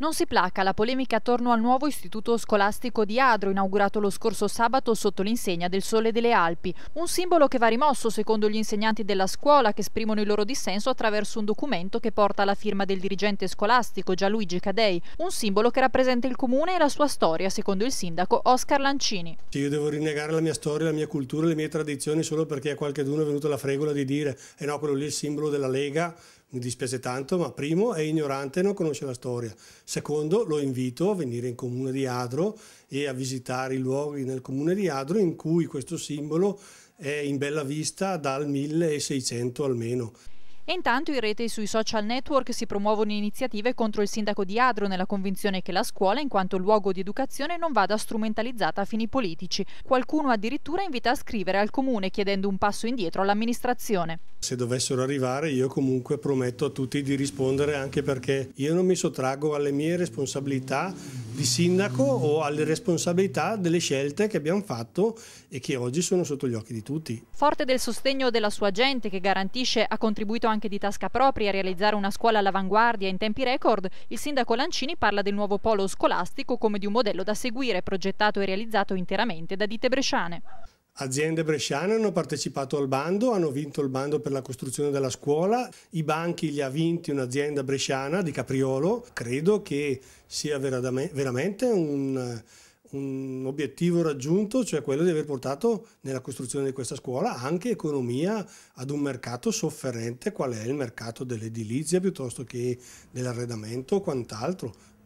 Non si placa la polemica attorno al nuovo istituto scolastico di Adro, inaugurato lo scorso sabato sotto l'insegna del Sole delle Alpi. Un simbolo che va rimosso, secondo gli insegnanti della scuola, che esprimono il loro dissenso attraverso un documento che porta la firma del dirigente scolastico Gianluigi Cadei. Un simbolo che rappresenta il comune e la sua storia, secondo il sindaco Oscar Lancini. Io devo rinnegare la mia storia, la mia cultura, le mie tradizioni solo perché a qualcheduno è venuta la fregola di dire: eh no, quello lì è il simbolo della Lega mi dispiace tanto, ma primo è ignorante e non conosce la storia. Secondo, lo invito a venire in comune di Adro e a visitare i luoghi nel comune di Adro in cui questo simbolo è in bella vista dal 1600 almeno. E intanto in rete e sui social network si promuovono iniziative contro il sindaco di Adro nella convinzione che la scuola, in quanto luogo di educazione, non vada strumentalizzata a fini politici. Qualcuno addirittura invita a scrivere al comune chiedendo un passo indietro all'amministrazione. Se dovessero arrivare io comunque prometto a tutti di rispondere anche perché io non mi sottraggo alle mie responsabilità di sindaco o alle responsabilità delle scelte che abbiamo fatto e che oggi sono sotto gli occhi di tutti. Forte del sostegno della sua gente che garantisce ha contribuito anche di tasca propria a realizzare una scuola all'avanguardia in tempi record, il sindaco Lancini parla del nuovo polo scolastico come di un modello da seguire progettato e realizzato interamente da ditte bresciane. Aziende bresciane hanno partecipato al bando, hanno vinto il bando per la costruzione della scuola, i banchi li ha vinti un'azienda bresciana di Capriolo, credo che sia veramente un, un, obiettivo raggiunto, cioè quello di aver portato nella costruzione di questa scuola anche economia ad un mercato sofferente qual è il mercato dell'edilizia piuttosto che dell'arredamento o quant'altro.